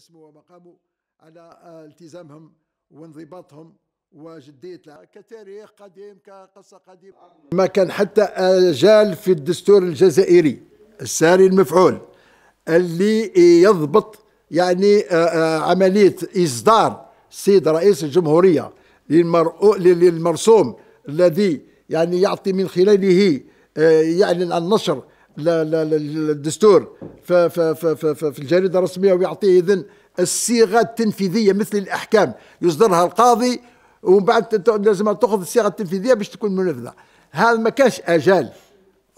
اسمه ومقامه على التزامهم وانضباطهم وجدية كتاريخ قديم كقصة قديمة ما كان حتى جال في الدستور الجزائري الساري المفعول اللي يضبط يعني آه، آه، عملية إصدار سيد رئيس الجمهورية للمرسوم الذي يعني يعطي من خلاله آه، يعلن عن نشر الدستور في, في, في, في, في الجريده الرسميه ويعطيه اذن الصيغه التنفيذيه مثل الاحكام يصدرها القاضي ومن بعد لازم تاخذ الصيغه التنفيذيه باش تكون منفذه هذا ما كانش اجال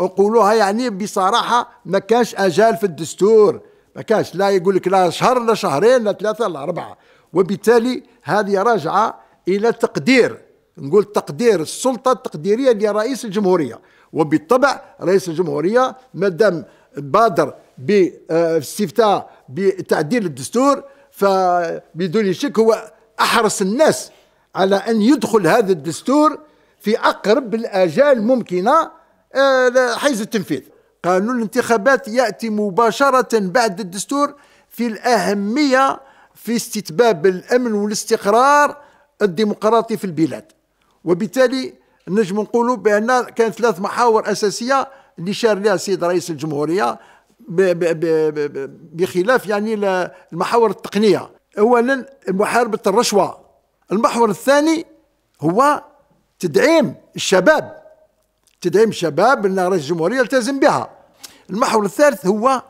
نقولوها يعني بصراحه ما كانش اجال في الدستور ما كانش لا يقول لك لا شهر لا شهرين لا ثلاثه لا اربعه وبالتالي هذه راجعه الى تقدير نقول تقدير السلطه التقديريه لرئيس الجمهوريه وبالطبع رئيس الجمهوريه ما دام بادر باستفتاء بتعديل الدستور فبدون شك هو احرص الناس على ان يدخل هذا الدستور في اقرب الاجال ممكنه آه، حيز التنفيذ قانون الانتخابات ياتي مباشره بعد الدستور في الاهميه في استتباب الامن والاستقرار الديمقراطي في البلاد وبالتالي نجم نقولوا بان كان ثلاث محاور اساسيه اللي شار لها السيد رئيس الجمهوريه بخلاف يعني المحاور التقنيه اولا محاربه الرشوه المحور الثاني هو تدعيم الشباب تدعيم الشباب ان رئيس الجمهوريه يلتزم بها المحور الثالث هو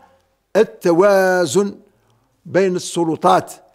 التوازن بين السلطات